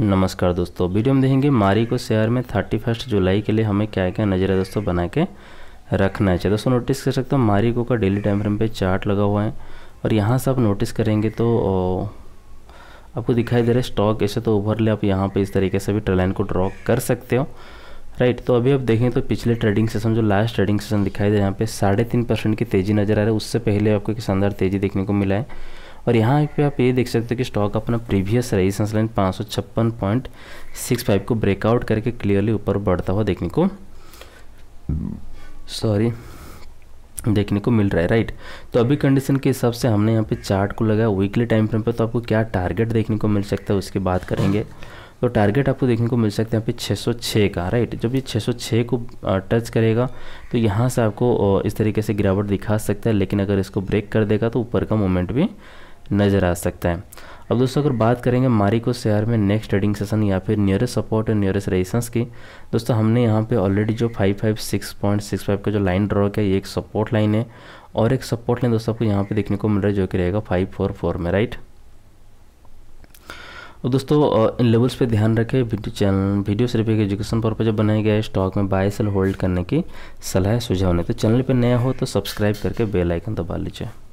नमस्कार दोस्तों वीडियो हम देखेंगे मारी को शेयर में थर्टी फर्स्ट जुलाई के लिए हमें क्या क्या नज़र है दोस्तों बना के रखना है चाहिए दोस्तों नोटिस कर सकते हो मारी को का डेली टाइम फ्रेम पे चार्ट लगा हुआ है और यहाँ से आप नोटिस करेंगे तो आपको दिखाई दे रहा है स्टॉक ऐसे तो ले आप यहाँ पर इस तरीके से भी ट्रेलाइन को ड्रॉ कर सकते हो राइट तो अभी आप देखें तो पिछले ट्रेडिंग सेशन जो लास्ट ट्रेडिंग सेशन दिखाई दे रहा है यहाँ पे साढ़े तीन परसेंट की तेज़ी नज़र आ रहा है उससे पहले आपको एक शानदार तेज़ी देखने को मिला है और यहाँ पे आप ये देख सकते हो कि स्टॉक अपना प्रीवियस रेजिस्टेंस लाइन पाँच को ब्रेकआउट करके क्लियरली ऊपर बढ़ता हुआ देखने को सॉरी देखने को मिल रहा है राइट तो अभी कंडीशन के हिसाब से हमने यहाँ पे चार्ट को लगाया वीकली टाइम फ्रेम पे तो आपको क्या टारगेट देखने को मिल सकता है उसकी बात करेंगे तो टारगेट आपको देखने को मिल सकता है यहाँ पे 606 का राइट जब ये 606 को टच करेगा तो यहाँ से आपको इस तरीके से गिरावट दिखा सकता है लेकिन अगर इसको ब्रेक कर देगा तो ऊपर का मोमेंट भी नज़र आ सकता है अब दोस्तों अगर बात करेंगे मारिको शेयर में नेक्स्ट ट्रेडिंग सेशन या फिर नियरेस्ट सपोर्ट और नियरेस्ट रेजिस्टेंस की दोस्तों हमने यहाँ पे ऑलरेडी जो 556.65 का जो लाइन ड्रॉ किया ये एक सपोर्ट लाइन है और एक सपोर्ट लाइन दोस्तों आपको यहाँ पे देखने को मिल रहा है जो कि रहेगा 544 में राइट और दोस्तों इन लेवल्स पे ध्यान रखें वीडियो चैनल वीडियो सिर्फ एक एजुकेशन पर्पज बनाया गया है स्टॉक में बाय सेल होल्ड करने की सलाह सुझाव नहीं तो चैनल पर नया हो तो सब्सक्राइब करके बेल आइकन दबा लीजिए